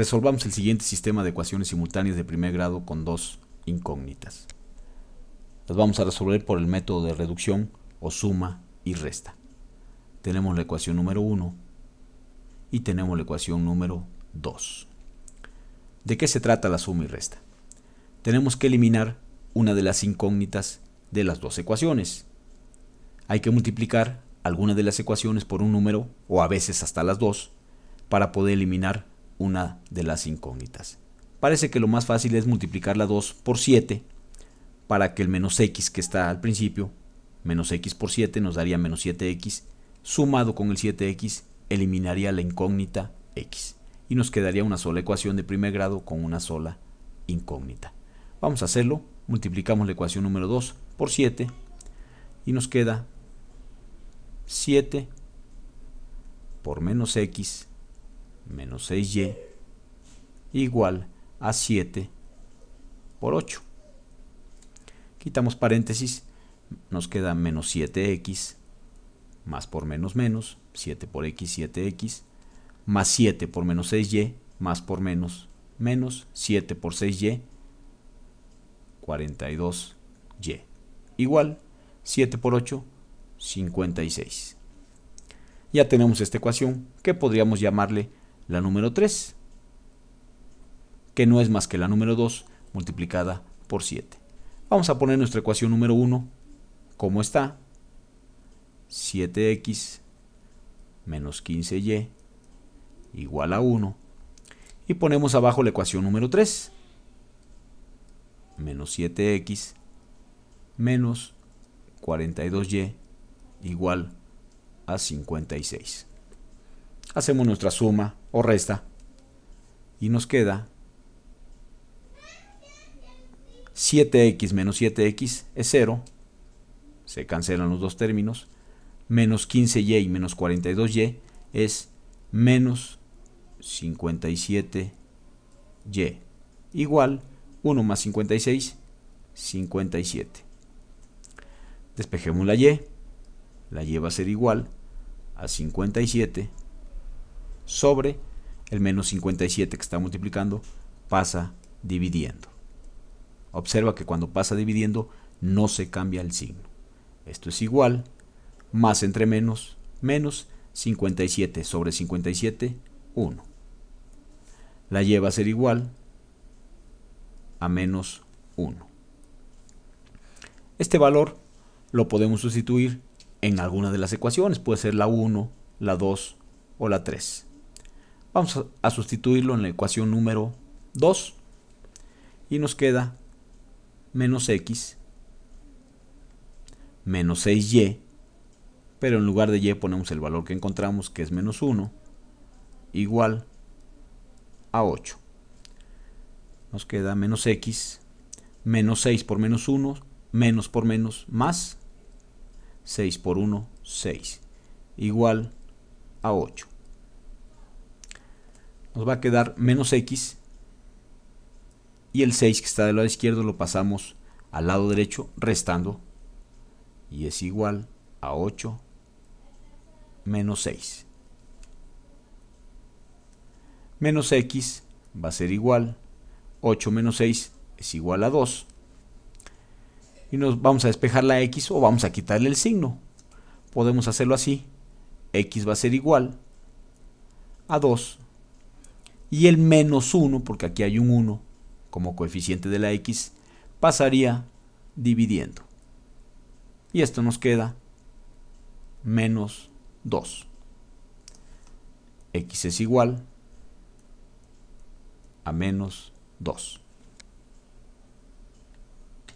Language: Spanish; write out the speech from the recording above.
Resolvamos el siguiente sistema de ecuaciones simultáneas de primer grado con dos incógnitas. Las vamos a resolver por el método de reducción o suma y resta. Tenemos la ecuación número 1 y tenemos la ecuación número 2. ¿De qué se trata la suma y resta? Tenemos que eliminar una de las incógnitas de las dos ecuaciones. Hay que multiplicar alguna de las ecuaciones por un número, o a veces hasta las dos, para poder eliminar una de las incógnitas. Parece que lo más fácil es multiplicar la 2 por 7 para que el menos x que está al principio, menos x por 7 nos daría menos 7x, sumado con el 7x eliminaría la incógnita x. Y nos quedaría una sola ecuación de primer grado con una sola incógnita. Vamos a hacerlo, multiplicamos la ecuación número 2 por 7 y nos queda 7 por menos x menos 6y igual a 7 por 8. Quitamos paréntesis, nos queda menos 7x más por menos menos, 7 por x, 7x, más 7 por menos 6y, más por menos, menos 7 por 6y, 42y, igual 7 por 8, 56. Ya tenemos esta ecuación que podríamos llamarle la número 3, que no es más que la número 2 multiplicada por 7. Vamos a poner nuestra ecuación número 1 como está. 7x menos 15y igual a 1. Y ponemos abajo la ecuación número 3. Menos 7x menos 42y igual a 56. Hacemos nuestra suma o resta y nos queda 7x menos 7x es 0, se cancelan los dos términos, menos 15y menos 42y es menos 57y, igual 1 más 56, 57. Despejemos la y, la y va a ser igual a 57 sobre el menos 57 que está multiplicando pasa dividiendo. Observa que cuando pasa dividiendo no se cambia el signo. Esto es igual, más entre menos, menos 57 sobre 57, 1. La lleva a ser igual a menos 1. Este valor lo podemos sustituir en alguna de las ecuaciones, puede ser la 1, la 2 o la 3. Vamos a sustituirlo en la ecuación número 2 y nos queda menos x menos 6y, pero en lugar de y ponemos el valor que encontramos, que es menos 1, igual a 8. Nos queda menos x, menos 6 por menos 1, menos por menos, más 6 por 1, 6, igual a 8 nos va a quedar menos x y el 6 que está del lado izquierdo lo pasamos al lado derecho restando y es igual a 8 menos 6 menos x va a ser igual 8 menos 6 es igual a 2 y nos vamos a despejar la x o vamos a quitarle el signo podemos hacerlo así x va a ser igual a 2 y el menos 1, porque aquí hay un 1 como coeficiente de la x, pasaría dividiendo. Y esto nos queda menos 2. x es igual a menos 2.